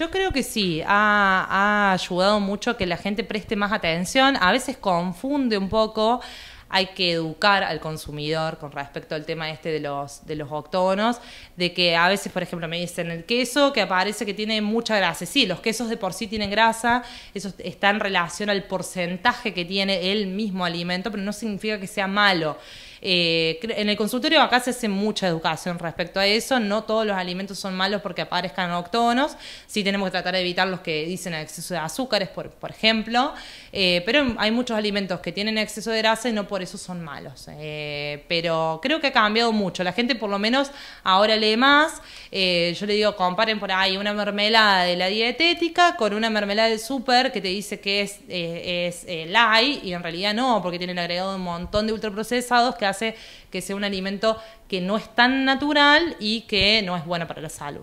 Yo creo que sí, ha, ayudado mucho que la gente preste más atención, a veces confunde un poco hay que educar al consumidor con respecto al tema este de los, de los octógonos, de que a veces, por ejemplo, me dicen el queso que aparece que tiene mucha grasa. Sí, los quesos de por sí tienen grasa, eso está en relación al porcentaje que tiene el mismo alimento, pero no significa que sea malo. Eh, en el consultorio acá se hace mucha educación respecto a eso, no todos los alimentos son malos porque aparezcan octógonos, sí tenemos que tratar de evitar los que dicen exceso de azúcares, por, ejemplo, eh, pero hay muchos alimentos que tienen exceso de grasa y no por eso son malos. Eh, pero creo que ha cambiado mucho, la gente por lo menos ahora lee más, yo le digo, comparen por ahí una mermelada de la dietética con una mermelada de súper que te dice que es, es light y en realidad no, porque tienen agregado un montón de ultraprocesados que hace que sea un alimento que no es tan natural y que no es bueno para la salud.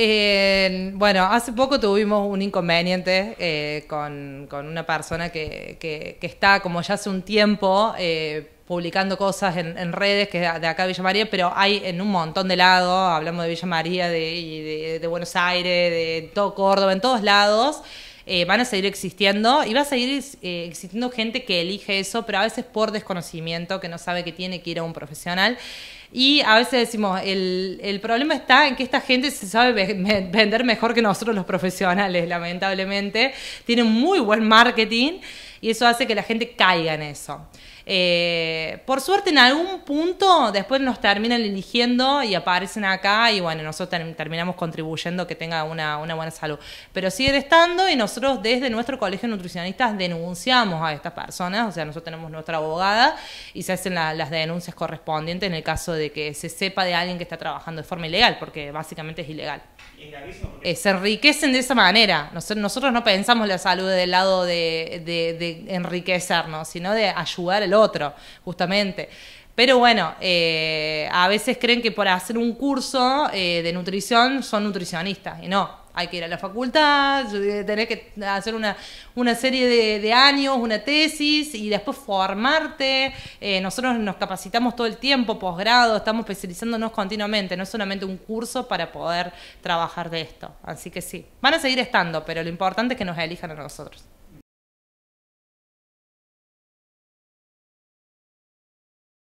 Eh, bueno, hace poco tuvimos un inconveniente eh, con, una persona que, está como ya hace un tiempo eh, publicando cosas en, redes que de acá de Villa María, pero hay en un montón de lados, hablamos de Villa María, de, de Buenos Aires, de todo Córdoba, en todos lados. Eh, van a seguir existiendo y va a seguir eh, existiendo gente que elige eso, pero a veces por desconocimiento, que no sabe que tiene que ir a un profesional. Y a veces decimos, el, el problema está en que esta gente se sabe vender mejor que nosotros los profesionales, lamentablemente. Tienen muy buen marketing y eso hace que la gente caiga en eso. Eh, por suerte, en algún punto después nos terminan eligiendo y aparecen acá y bueno, nosotros terminamos contribuyendo que tenga una, buena salud. Pero sigue estando y nosotros desde nuestro colegio de nutricionistas denunciamos a estas personas, o sea, nosotros tenemos nuestra abogada y se hacen las denuncias correspondientes en el caso de de que se sepa de alguien que está trabajando de forma ilegal, porque básicamente es ilegal. se enriquecen de esa manera. Nosotros no pensamos la salud del lado de, de enriquecernos, sino de ayudar al otro, justamente. Pero bueno, eh, a veces creen que por hacer un curso eh, de nutrición son nutricionistas. Y no, hay que ir a la facultad, tener que hacer una, serie de, años, una tesis y después formarte. Eh, nosotros nos capacitamos todo el tiempo, posgrado, estamos especializándonos continuamente, no es solamente un curso para poder trabajar de esto. Así que sí, van a seguir estando, pero lo importante es que nos elijan a nosotros.